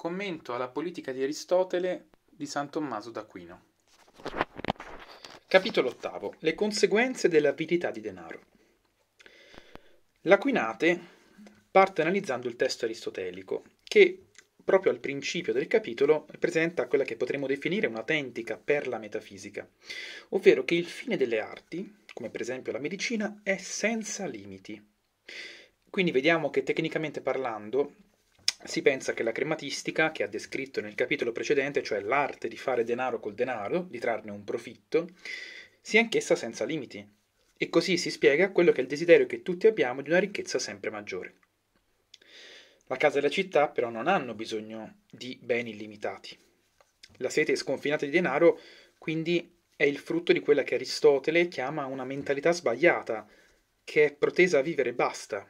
Commento alla Politica di Aristotele di San Tommaso d'Aquino. Capitolo ottavo. Le conseguenze dell'avidità di denaro. L'Aquinate parte analizzando il testo aristotelico, che proprio al principio del capitolo presenta quella che potremmo definire un'autentica perla metafisica, ovvero che il fine delle arti, come per esempio la medicina, è senza limiti. Quindi vediamo che tecnicamente parlando si pensa che la crematistica, che ha descritto nel capitolo precedente, cioè l'arte di fare denaro col denaro, di trarne un profitto, sia anch'essa senza limiti. E così si spiega quello che è il desiderio che tutti abbiamo di una ricchezza sempre maggiore. La casa e la città però non hanno bisogno di beni illimitati. La sete sconfinata di denaro, quindi, è il frutto di quella che Aristotele chiama una mentalità sbagliata, che è protesa a vivere e basta,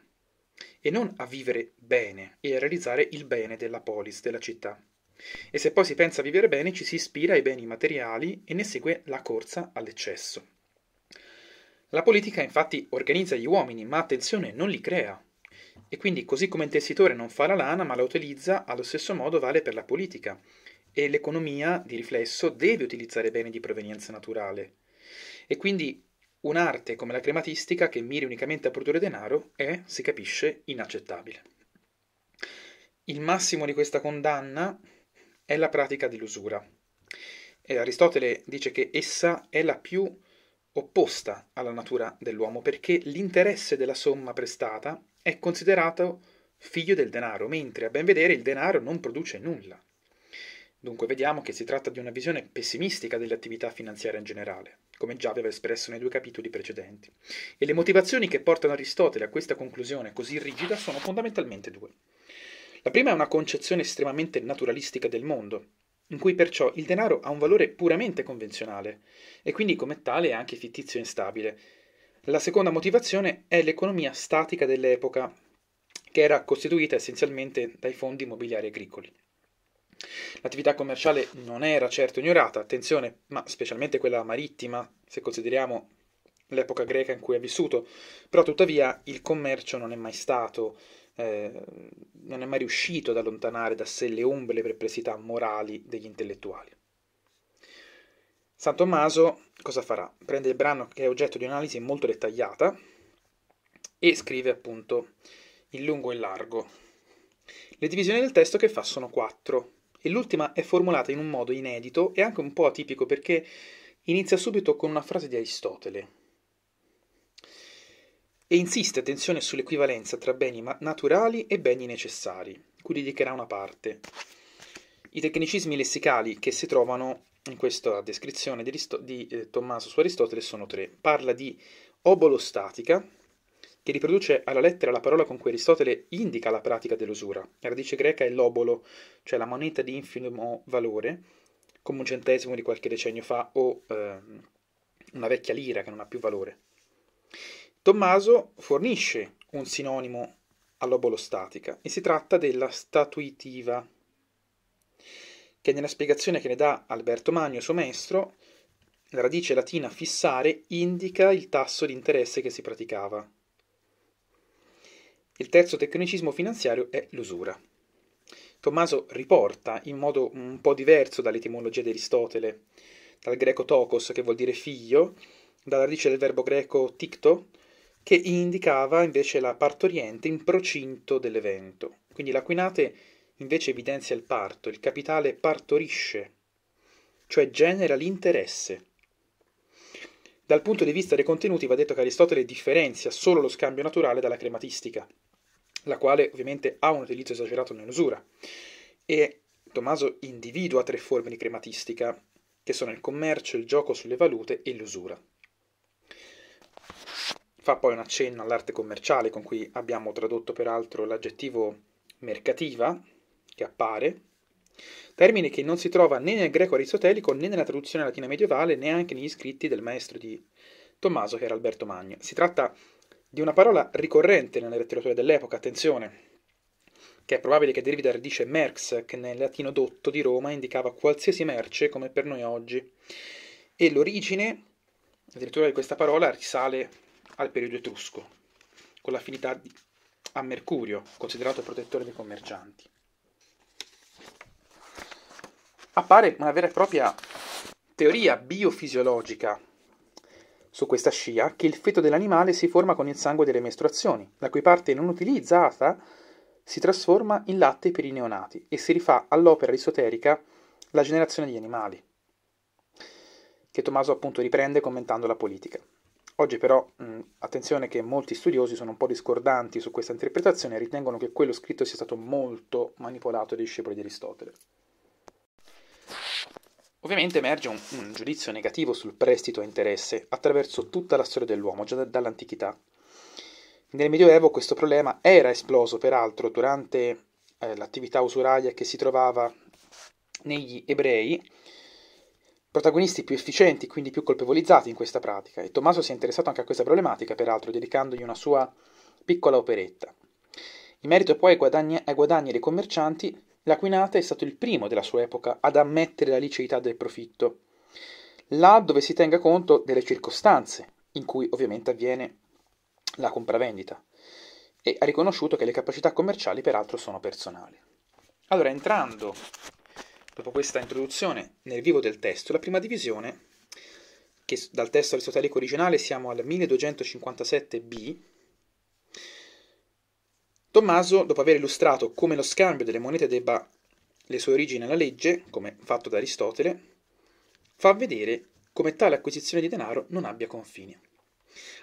e non a vivere bene e a realizzare il bene della polis, della città. E se poi si pensa a vivere bene ci si ispira ai beni materiali e ne segue la corsa all'eccesso. La politica infatti organizza gli uomini, ma attenzione, non li crea. E quindi così come il tessitore non fa la lana ma la utilizza, allo stesso modo vale per la politica. E l'economia, di riflesso, deve utilizzare beni di provenienza naturale. E quindi Un'arte come la crematistica che miri unicamente a produrre denaro è, si capisce, inaccettabile. Il massimo di questa condanna è la pratica dell'usura. E Aristotele dice che essa è la più opposta alla natura dell'uomo perché l'interesse della somma prestata è considerato figlio del denaro, mentre a ben vedere il denaro non produce nulla. Dunque vediamo che si tratta di una visione pessimistica delle attività finanziarie in generale come già aveva espresso nei due capitoli precedenti. E le motivazioni che portano Aristotele a questa conclusione così rigida sono fondamentalmente due. La prima è una concezione estremamente naturalistica del mondo, in cui perciò il denaro ha un valore puramente convenzionale e quindi come tale è anche fittizio e instabile. La seconda motivazione è l'economia statica dell'epoca, che era costituita essenzialmente dai fondi immobiliari agricoli. L'attività commerciale non era certo ignorata, attenzione, ma specialmente quella marittima, se consideriamo l'epoca greca in cui ha vissuto, però tuttavia il commercio non è mai stato, eh, non è mai riuscito ad allontanare da sé le ombre e le perplessità morali degli intellettuali. San Tommaso cosa farà? Prende il brano che è oggetto di un'analisi molto dettagliata e scrive appunto in lungo e in largo. Le divisioni del testo che fa sono quattro e l'ultima è formulata in un modo inedito e anche un po' atipico perché inizia subito con una frase di Aristotele e insiste, attenzione, sull'equivalenza tra beni naturali e beni necessari, cui dedicherà una parte. I tecnicismi lessicali che si trovano in questa descrizione di, Risto- di eh, Tommaso su Aristotele sono tre. Parla di obolostatica, che riproduce alla lettera la parola con cui Aristotele indica la pratica dell'usura. La radice greca è l'obolo, cioè la moneta di infimo valore, come un centesimo di qualche decennio fa o eh, una vecchia lira che non ha più valore. Tommaso fornisce un sinonimo all'obolo statica e si tratta della statuitiva, che nella spiegazione che ne dà Alberto Magno, suo maestro, la radice latina fissare indica il tasso di interesse che si praticava. Il terzo tecnicismo finanziario è l'usura. Tommaso riporta in modo un po' diverso dall'etimologia di Aristotele, dal greco tokos che vuol dire figlio, dalla radice del verbo greco ticto che indicava invece la partoriente in procinto dell'evento. Quindi l'aquinate invece evidenzia il parto, il capitale partorisce, cioè genera l'interesse. Dal punto di vista dei contenuti va detto che Aristotele differenzia solo lo scambio naturale dalla crematistica la quale ovviamente ha un utilizzo esagerato nell'usura. E Tommaso individua tre forme di crematistica, che sono il commercio, il gioco sulle valute e l'usura. Fa poi un accenno all'arte commerciale, con cui abbiamo tradotto peraltro l'aggettivo mercativa, che appare, termine che non si trova né nel greco aristotelico né nella traduzione latina medievale, né anche negli scritti del maestro di Tommaso, che era Alberto Magno. Si tratta di una parola ricorrente nella letteratura dell'epoca, attenzione, che è probabile che derivi dal radice merx, che nel latino dotto di Roma indicava qualsiasi merce come per noi oggi. E l'origine addirittura di questa parola risale al periodo etrusco, con l'affinità di... a Mercurio, considerato protettore dei commercianti. Appare una vera e propria teoria biofisiologica su questa scia che il feto dell'animale si forma con il sangue delle mestruazioni, la cui parte non utilizzata si trasforma in latte per i neonati e si rifà all'opera esoterica La generazione degli animali, che Tommaso appunto riprende commentando la politica. Oggi però mh, attenzione che molti studiosi sono un po' discordanti su questa interpretazione e ritengono che quello scritto sia stato molto manipolato dai discepoli di Aristotele. Ovviamente emerge un, un, giudizio negativo sul prestito a interesse attraverso tutta la storia dell'uomo, già da, dall'antichità. Nel Medioevo questo problema era esploso, peraltro, durante eh, l'attività usuraria che si trovava negli ebrei, protagonisti più efficienti, quindi più colpevolizzati in questa pratica, e Tommaso si è interessato anche a questa problematica, peraltro, dedicandogli una sua piccola operetta. In merito poi ai guadagni, ai guadagni dei commercianti, L'Aquinata è stato il primo della sua epoca ad ammettere la liceità del profitto, là dove si tenga conto delle circostanze in cui ovviamente avviene la compravendita e ha riconosciuto che le capacità commerciali peraltro sono personali. Allora, entrando dopo questa introduzione nel vivo del testo, la prima divisione, che dal testo aristotelico originale siamo al 1257b, Tommaso, dopo aver illustrato come lo scambio delle monete debba le sue origini alla legge, come fatto da Aristotele, fa vedere come tale acquisizione di denaro non abbia confini.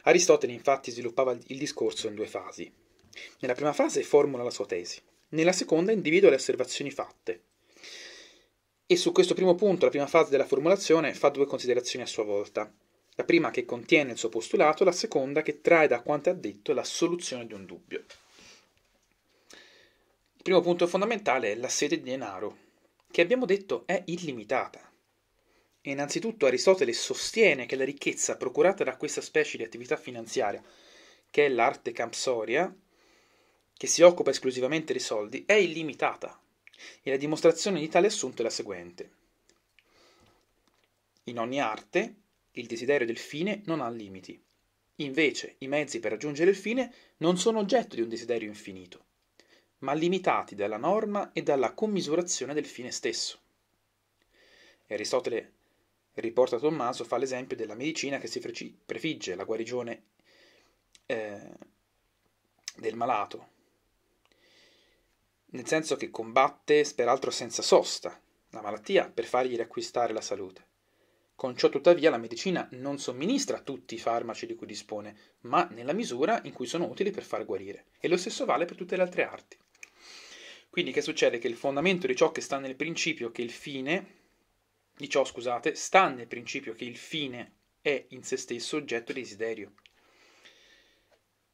Aristotele infatti sviluppava il discorso in due fasi. Nella prima fase formula la sua tesi, nella seconda individua le osservazioni fatte. E su questo primo punto, la prima fase della formulazione, fa due considerazioni a sua volta. La prima che contiene il suo postulato, la seconda che trae da quanto ha detto la soluzione di un dubbio primo punto fondamentale è la sete di denaro, che abbiamo detto è illimitata. E innanzitutto Aristotele sostiene che la ricchezza procurata da questa specie di attività finanziaria, che è l'arte campsoria, che si occupa esclusivamente dei soldi, è illimitata. E la dimostrazione di tale assunto è la seguente. In ogni arte, il desiderio del fine non ha limiti. Invece, i mezzi per raggiungere il fine non sono oggetto di un desiderio infinito, ma limitati dalla norma e dalla commisurazione del fine stesso. E Aristotele riporta Tommaso, fa l'esempio della medicina che si prefigge la guarigione eh, del malato, nel senso che combatte, peraltro senza sosta, la malattia per fargli riacquistare la salute. Con ciò tuttavia la medicina non somministra tutti i farmaci di cui dispone, ma nella misura in cui sono utili per far guarire. E lo stesso vale per tutte le altre arti. Quindi che succede? Che il fondamento di ciò che sta nel principio che il fine, di ciò scusate, sta nel principio che il fine è in se stesso oggetto di desiderio.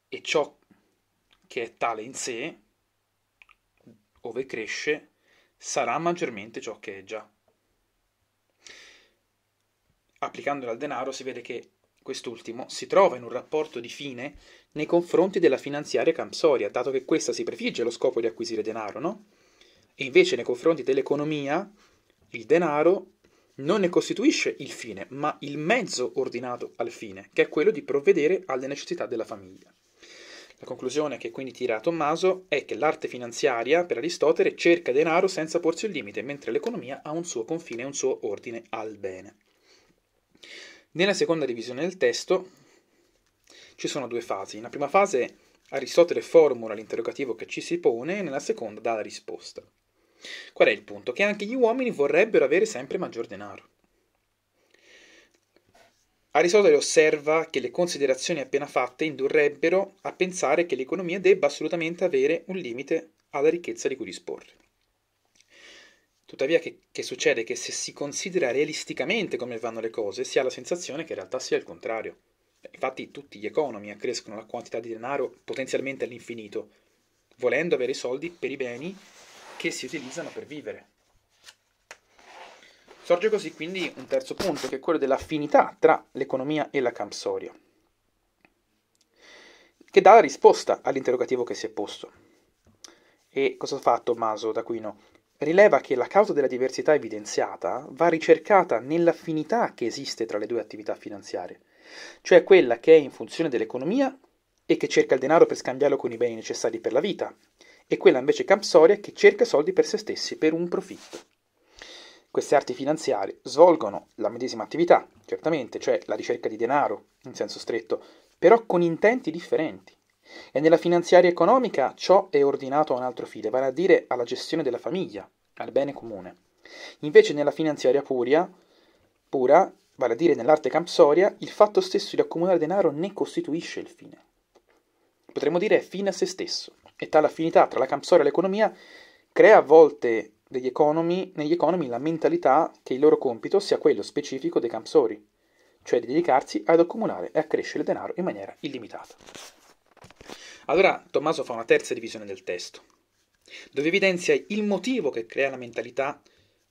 E ciò che è tale in sé, ove cresce, sarà maggiormente ciò che è già applicandola al denaro si vede che quest'ultimo si trova in un rapporto di fine nei confronti della finanziaria campsoria, dato che questa si prefigge lo scopo di acquisire denaro, no? E invece nei confronti dell'economia il denaro non ne costituisce il fine, ma il mezzo ordinato al fine, che è quello di provvedere alle necessità della famiglia. La conclusione che quindi tira Tommaso è che l'arte finanziaria, per Aristotele, cerca denaro senza porsi un limite, mentre l'economia ha un suo confine, un suo ordine al bene. Nella seconda divisione del testo ci sono due fasi. Nella prima fase Aristotele formula l'interrogativo che ci si pone e nella seconda dà la risposta. Qual è il punto? Che anche gli uomini vorrebbero avere sempre maggior denaro. Aristotele osserva che le considerazioni appena fatte indurrebbero a pensare che l'economia debba assolutamente avere un limite alla ricchezza di cui disporre. Tuttavia che, che, succede che se si considera realisticamente come vanno le cose, si ha la sensazione che in realtà sia il contrario. Eh, infatti tutti gli economi accrescono la quantità di denaro potenzialmente all'infinito, volendo avere i soldi per i beni che si utilizzano per vivere. Sorge così quindi un terzo punto, che è quello dell'affinità tra l'economia e la campsoria, che dà la risposta all'interrogativo che si è posto. E cosa ha fatto Maso d'Aquino? rileva che la causa della diversità evidenziata va ricercata nell'affinità che esiste tra le due attività finanziarie, cioè quella che è in funzione dell'economia e che cerca il denaro per scambiarlo con i beni necessari per la vita, e quella invece campsoria che cerca soldi per se stessi, per un profitto. Queste arti finanziarie svolgono la medesima attività, certamente, cioè la ricerca di denaro, in senso stretto, però con intenti differenti. E nella finanziaria economica ciò è ordinato a un altro fine, vale a dire alla gestione della famiglia, al bene comune. Invece nella finanziaria puria, pura, vale a dire nell'arte campsoria, il fatto stesso di accumulare denaro ne costituisce il fine. Potremmo dire è fine a se stesso, e tale affinità tra la campsoria e l'economia crea a volte economy, negli economi la mentalità che il loro compito sia quello specifico dei campsori, cioè di dedicarsi ad accumulare e a crescere denaro in maniera illimitata. Allora Tommaso fa una terza divisione del testo, dove evidenzia il motivo che crea la mentalità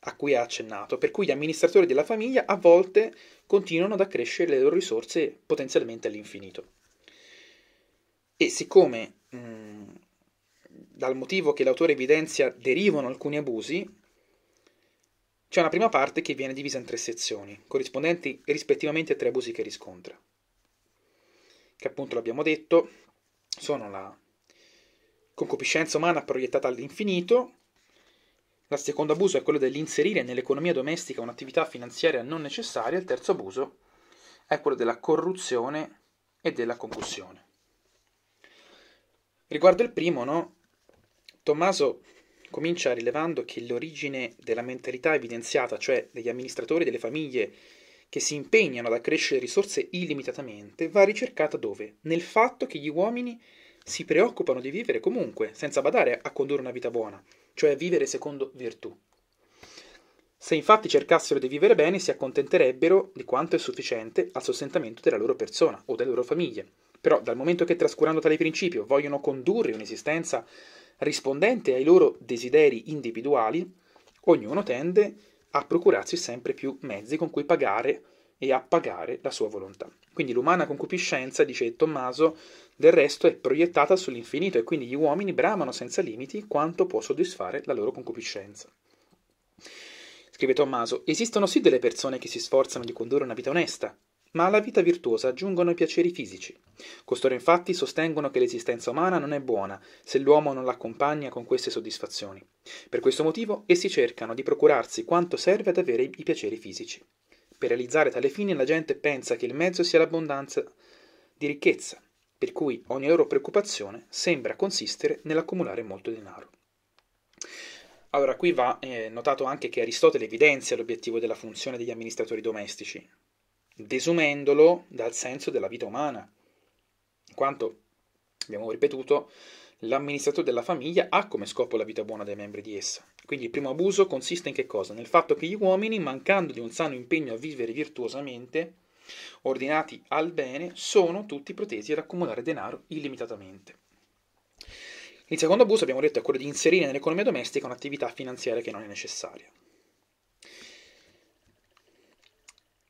a cui ha accennato, per cui gli amministratori della famiglia a volte continuano ad accrescere le loro risorse potenzialmente all'infinito. E siccome mh, mm, dal motivo che l'autore evidenzia derivano alcuni abusi, c'è una prima parte che viene divisa in tre sezioni, corrispondenti rispettivamente a tre abusi che riscontra. Che appunto l'abbiamo detto, sono la concupiscenza umana proiettata all'infinito, il secondo abuso è quello dell'inserire nell'economia domestica un'attività finanziaria non necessaria, il terzo abuso è quello della corruzione e della concussione. Riguardo il primo, no? Tommaso comincia rilevando che l'origine della mentalità evidenziata, cioè degli amministratori delle famiglie che si impegnano ad accrescere risorse illimitatamente, va ricercata dove? Nel fatto che gli uomini si preoccupano di vivere comunque, senza badare a condurre una vita buona, cioè a vivere secondo virtù. Se infatti cercassero di vivere bene, si accontenterebbero di quanto è sufficiente al sostentamento della loro persona o delle loro famiglie. Però, dal momento che trascurando tale principio vogliono condurre un'esistenza rispondente ai loro desideri individuali, ognuno tende a a procurarsi sempre più mezzi con cui pagare e appagare la sua volontà. Quindi l'umana concupiscenza, dice Tommaso, del resto è proiettata sull'infinito e quindi gli uomini bramano senza limiti quanto può soddisfare la loro concupiscenza. Scrive Tommaso, esistono sì delle persone che si sforzano di condurre una vita onesta, ma alla vita virtuosa aggiungono i piaceri fisici. Costoro infatti sostengono che l'esistenza umana non è buona se l'uomo non l'accompagna con queste soddisfazioni. Per questo motivo essi cercano di procurarsi quanto serve ad avere i piaceri fisici. Per realizzare tale fine la gente pensa che il mezzo sia l'abbondanza di ricchezza, per cui ogni loro preoccupazione sembra consistere nell'accumulare molto denaro. Allora, qui va eh, notato anche che Aristotele evidenzia l'obiettivo della funzione degli amministratori domestici, desumendolo dal senso della vita umana. In quanto, abbiamo ripetuto, l'amministratore della famiglia ha come scopo la vita buona dei membri di essa. Quindi il primo abuso consiste in che cosa? Nel fatto che gli uomini, mancando di un sano impegno a vivere virtuosamente, ordinati al bene, sono tutti protesi ad accumulare denaro illimitatamente. Il secondo abuso, abbiamo detto, è quello di inserire nell'economia domestica un'attività finanziaria che non è necessaria.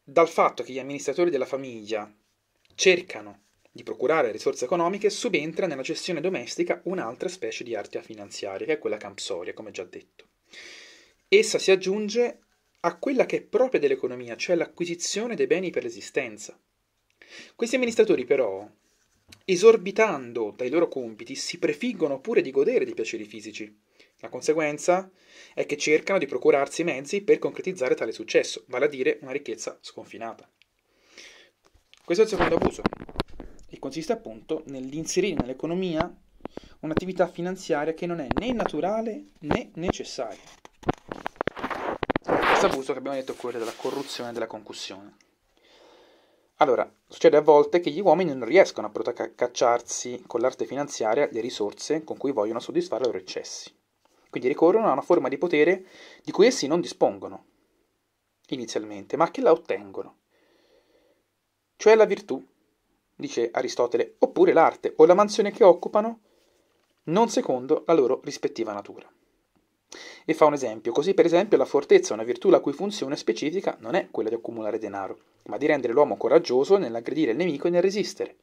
dal fatto che gli amministratori della famiglia cercano di procurare risorse economiche, subentra nella gestione domestica un'altra specie di arte finanziaria, che è quella campsoria, come già detto. Essa si aggiunge a quella che è propria dell'economia, cioè l'acquisizione dei beni per l'esistenza. Questi amministratori però, esorbitando dai loro compiti, si prefiggono pure di godere dei piaceri fisici la conseguenza è che cercano di procurarsi i mezzi per concretizzare tale successo, vale a dire una ricchezza sconfinata. Questo è il secondo abuso e consiste appunto nell'inserire nell'economia un'attività finanziaria che non è né naturale né necessaria. Questo abuso che abbiamo detto è quello della corruzione e della concussione. Allora, succede a volte che gli uomini non riescono a procacciarsi con l'arte finanziaria le risorse con cui vogliono soddisfare i loro eccessi. Quindi ricorrono a una forma di potere di cui essi non dispongono inizialmente, ma che la ottengono. Cioè la virtù, dice Aristotele, oppure l'arte o la mansione che occupano non secondo la loro rispettiva natura. E fa un esempio, così per esempio la fortezza è una virtù la cui funzione specifica non è quella di accumulare denaro, ma di rendere l'uomo coraggioso nell'aggredire il nemico e nel resistere.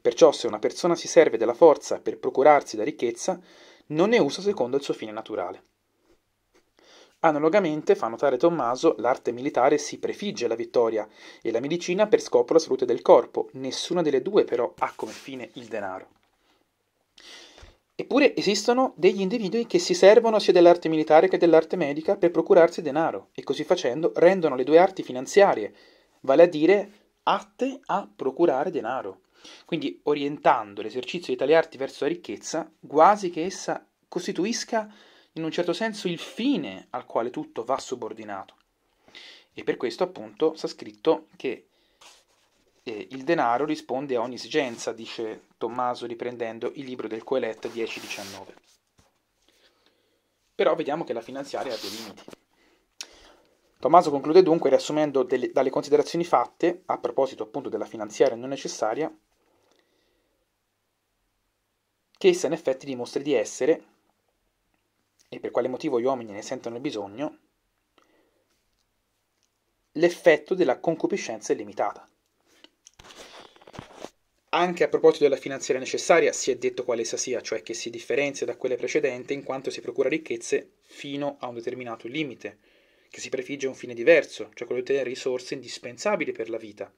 Perciò se una persona si serve della forza per procurarsi la ricchezza, non ne usa secondo il suo fine naturale. Analogamente, fa notare Tommaso, l'arte militare si prefigge la vittoria e la medicina per scopo la salute del corpo, nessuna delle due però ha come fine il denaro. Eppure esistono degli individui che si servono sia dell'arte militare che dell'arte medica per procurarsi denaro e così facendo rendono le due arti finanziarie, vale a dire atte a procurare denaro. Quindi orientando l'esercizio di tali arti verso la ricchezza, quasi che essa costituisca in un certo senso il fine al quale tutto va subordinato. E per questo appunto sta scritto che eh, il denaro risponde a ogni esigenza, dice Tommaso riprendendo il libro del Coelet 10-19. Però vediamo che la finanziaria ha dei limiti. Tommaso conclude dunque riassumendo delle, dalle considerazioni fatte a proposito appunto della finanziaria non necessaria che essa in effetti dimostri di essere, e per quale motivo gli uomini ne sentono il bisogno, l'effetto della concupiscenza illimitata. Anche a proposito della finanziaria necessaria si è detto quale essa sia, cioè che si differenzia da quelle precedenti in quanto si procura ricchezze fino a un determinato limite, che si prefigge un fine diverso, cioè quello di ottenere risorse indispensabili per la vita,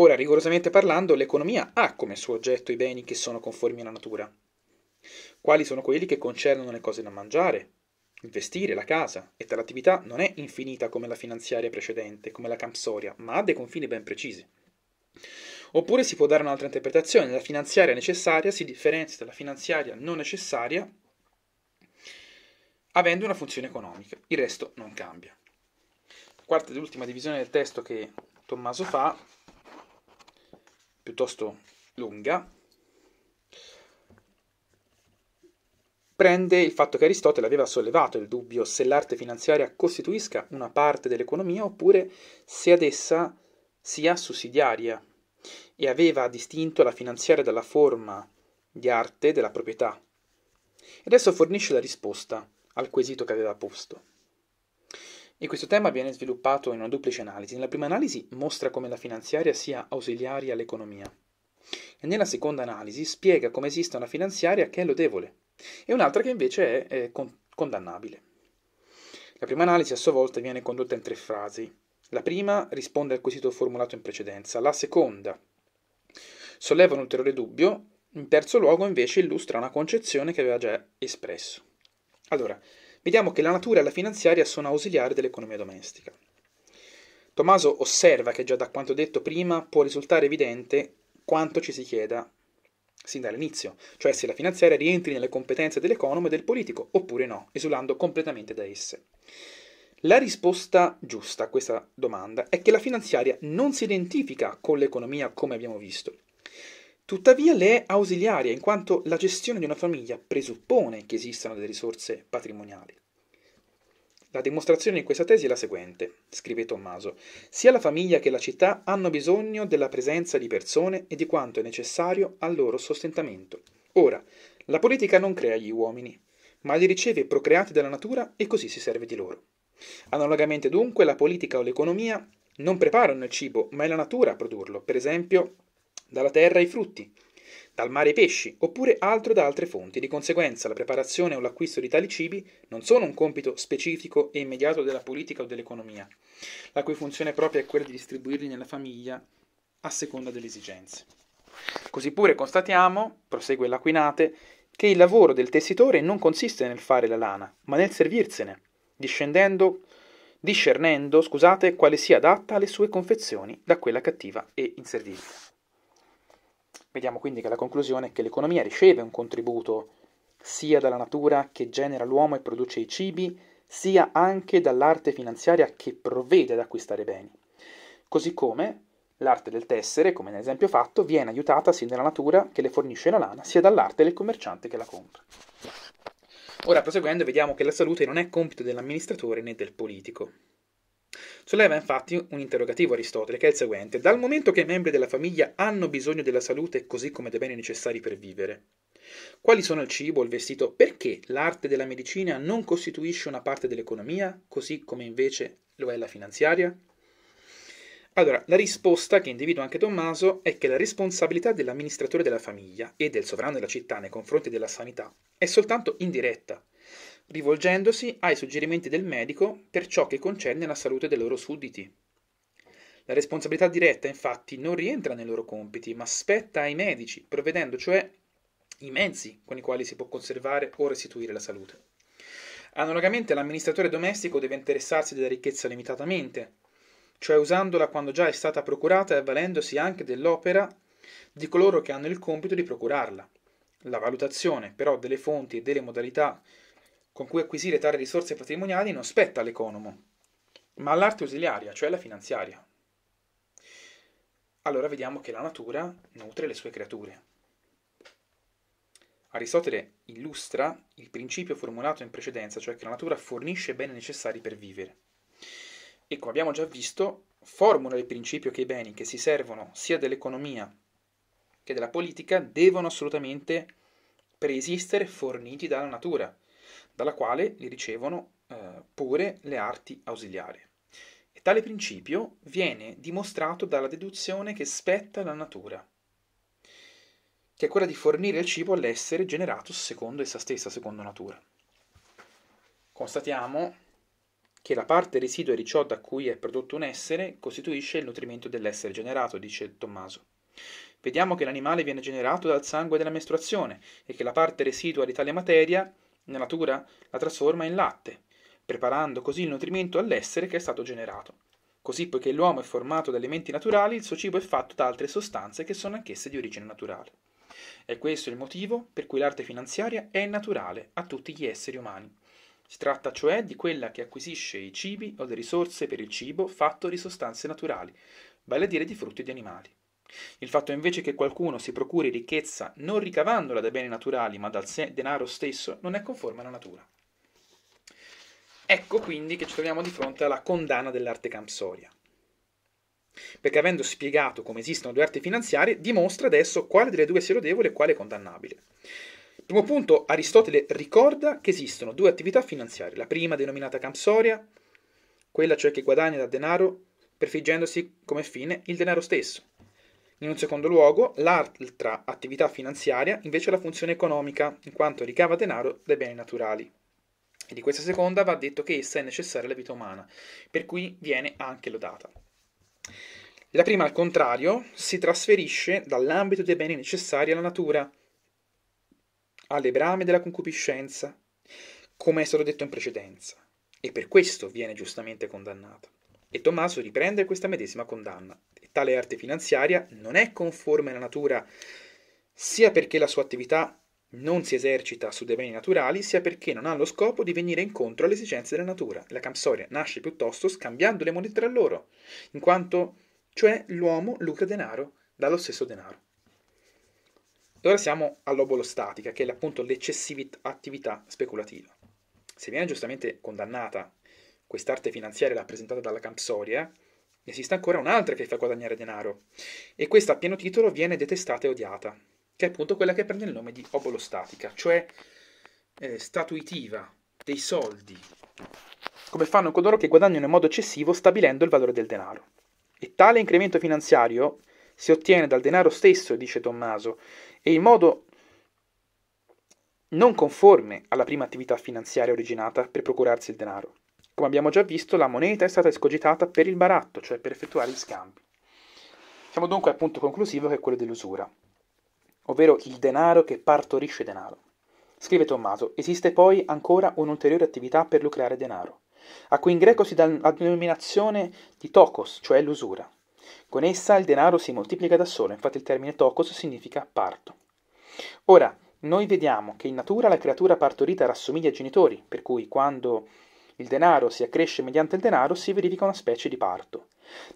Ora, rigorosamente parlando, l'economia ha come suo oggetto i beni che sono conformi alla natura. Quali sono quelli che concernono le cose da mangiare, investire, la casa, e tale attività non è infinita come la finanziaria precedente, come la campsoria, ma ha dei confini ben precisi. Oppure si può dare un'altra interpretazione, la finanziaria necessaria si differenzia dalla finanziaria non necessaria avendo una funzione economica, il resto non cambia. Quarta ed ultima divisione del testo che Tommaso fa piuttosto lunga, prende il fatto che Aristotele aveva sollevato il dubbio se l'arte finanziaria costituisca una parte dell'economia oppure se ad essa sia sussidiaria e aveva distinto la finanziaria dalla forma di arte della proprietà. E adesso fornisce la risposta al quesito che aveva posto. E questo tema viene sviluppato in una duplice analisi. Nella prima analisi mostra come la finanziaria sia ausiliaria all'economia e nella seconda analisi spiega come esista una finanziaria che è lodevole e un'altra che invece è, è con- condannabile. La prima analisi a sua volta viene condotta in tre frasi. La prima risponde al quesito formulato in precedenza, la seconda solleva un ulteriore dubbio, in terzo luogo invece illustra una concezione che aveva già espresso. Allora, vediamo che la natura e la finanziaria sono ausiliari dell'economia domestica. Tommaso osserva che già da quanto detto prima può risultare evidente quanto ci si chieda sin dall'inizio, cioè se la finanziaria rientri nelle competenze dell'economo e del politico oppure no, esulando completamente da esse. La risposta giusta a questa domanda è che la finanziaria non si identifica con l'economia come abbiamo visto, Tuttavia le è ausiliaria, in quanto la gestione di una famiglia presuppone che esistano delle risorse patrimoniali. La dimostrazione di questa tesi è la seguente, scrive Tommaso. Sia la famiglia che la città hanno bisogno della presenza di persone e di quanto è necessario al loro sostentamento. Ora, la politica non crea gli uomini, ma li riceve procreati dalla natura e così si serve di loro. Analogamente dunque la politica o l'economia non preparano il cibo, ma è la natura a produrlo, per esempio dalla terra i frutti, dal mare i pesci, oppure altro da altre fonti. Di conseguenza la preparazione o l'acquisto di tali cibi non sono un compito specifico e immediato della politica o dell'economia, la cui funzione propria è quella di distribuirli nella famiglia a seconda delle esigenze. Così pure constatiamo, prosegue l'Aquinate, che il lavoro del tessitore non consiste nel fare la lana, ma nel servirsene, discernendo scusate, quale sia adatta alle sue confezioni da quella cattiva e inservibile. Vediamo quindi che la conclusione è che l'economia riceve un contributo sia dalla natura che genera l'uomo e produce i cibi, sia anche dall'arte finanziaria che provvede ad acquistare beni. Così come l'arte del tessere, come nell'esempio fatto, viene aiutata sia dalla natura che le fornisce la lana, sia dall'arte del commerciante che la compra. Ora proseguendo vediamo che la salute non è compito dell'amministratore né del politico. Solleva infatti un interrogativo Aristotele, che è il seguente: dal momento che i membri della famiglia hanno bisogno della salute così come dei beni necessari per vivere, quali sono il cibo, il vestito, perché l'arte della medicina non costituisce una parte dell'economia, così come invece lo è la finanziaria? Allora, la risposta che individua anche Tommaso è che la responsabilità dell'amministratore della famiglia e del sovrano della città nei confronti della sanità è soltanto indiretta, rivolgendosi ai suggerimenti del medico per ciò che concerne la salute dei loro sudditi. La responsabilità diretta infatti non rientra nei loro compiti, ma spetta ai medici, provvedendo cioè i mezzi con i quali si può conservare o restituire la salute. Analogamente l'amministratore domestico deve interessarsi della ricchezza limitatamente, cioè usandola quando già è stata procurata e avvalendosi anche dell'opera di coloro che hanno il compito di procurarla. La valutazione però delle fonti e delle modalità con cui acquisire tali risorse patrimoniali non spetta all'economo, ma all'arte ausiliaria, cioè alla finanziaria. Allora vediamo che la natura nutre le sue creature. Aristotele illustra il principio formulato in precedenza, cioè che la natura fornisce i beni necessari per vivere. E come abbiamo già visto, formula il principio che i beni che si servono sia dell'economia che della politica devono assolutamente preesistere forniti dalla natura dalla quale li ricevono eh, pure le arti ausiliarie. E tale principio viene dimostrato dalla deduzione che spetta alla natura, che è quella di fornire il cibo all'essere generato secondo essa stessa, secondo natura. Constatiamo che la parte residua di ciò da cui è prodotto un essere costituisce il nutrimento dell'essere generato, dice Tommaso. Vediamo che l'animale viene generato dal sangue della mestruazione e che la parte residua di tale materia la natura la trasforma in latte, preparando così il nutrimento all'essere che è stato generato. Così poiché l'uomo è formato da elementi naturali, il suo cibo è fatto da altre sostanze che sono anch'esse di origine naturale. È questo il motivo per cui l'arte finanziaria è naturale a tutti gli esseri umani. Si tratta cioè di quella che acquisisce i cibi o le risorse per il cibo fatto di sostanze naturali, vale a dire di frutti e di animali. Il fatto invece che qualcuno si procuri ricchezza non ricavandola dai beni naturali, ma dal denaro stesso, non è conforme alla natura. Ecco quindi che ci troviamo di fronte alla condanna dell'arte campsoria. Perché avendo spiegato come esistono due arti finanziarie, dimostra adesso quale delle due sia lodevole e quale condannabile. Primo punto, Aristotele ricorda che esistono due attività finanziarie, la prima denominata campsoria, quella cioè che guadagna da denaro prefiggendosi come fine il denaro stesso, in un secondo luogo, l'altra attività finanziaria invece è la funzione economica, in quanto ricava denaro dai beni naturali. E di questa seconda va detto che essa è necessaria alla vita umana, per cui viene anche lodata. La prima, al contrario, si trasferisce dall'ambito dei beni necessari alla natura, alle brame della concupiscenza, come è stato detto in precedenza, e per questo viene giustamente condannata. E Tommaso riprende questa medesima condanna, tale arte finanziaria non è conforme alla natura, sia perché la sua attività non si esercita su dei beni naturali, sia perché non ha lo scopo di venire incontro alle esigenze della natura. La campsoria nasce piuttosto scambiando le monete tra loro, in quanto cioè l'uomo lucra denaro dallo stesso denaro. ora siamo all'obolostatica, che è appunto l'eccessiva attività speculativa. Se viene giustamente condannata quest'arte finanziaria rappresentata dalla Campsoria, esiste ancora un'altra che fa guadagnare denaro, e questa a pieno titolo viene detestata e odiata, che è appunto quella che prende il nome di obolostatica, cioè eh, statuitiva dei soldi, come fanno coloro che guadagnano in modo eccessivo stabilendo il valore del denaro. E tale incremento finanziario si ottiene dal denaro stesso, dice Tommaso, e in modo non conforme alla prima attività finanziaria originata per procurarsi il denaro. Come abbiamo già visto, la moneta è stata escogitata per il baratto, cioè per effettuare gli scambi. Siamo dunque al punto conclusivo che è quello dell'usura, ovvero il denaro che partorisce denaro. Scrive Tommaso, esiste poi ancora un'ulteriore attività per lucrare denaro, a cui in greco si dà la denominazione di tokos, cioè l'usura. Con essa il denaro si moltiplica da solo, infatti il termine tokos significa parto. Ora, noi vediamo che in natura la creatura partorita rassomiglia ai genitori, per cui quando il denaro si accresce mediante il denaro, si verifica una specie di parto.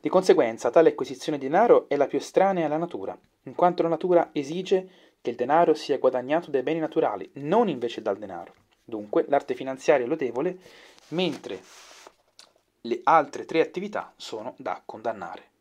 Di conseguenza, tale acquisizione di denaro è la più estranea alla natura, in quanto la natura esige che il denaro sia guadagnato dai beni naturali, non invece dal denaro. Dunque, l'arte finanziaria è lodevole, mentre le altre tre attività sono da condannare.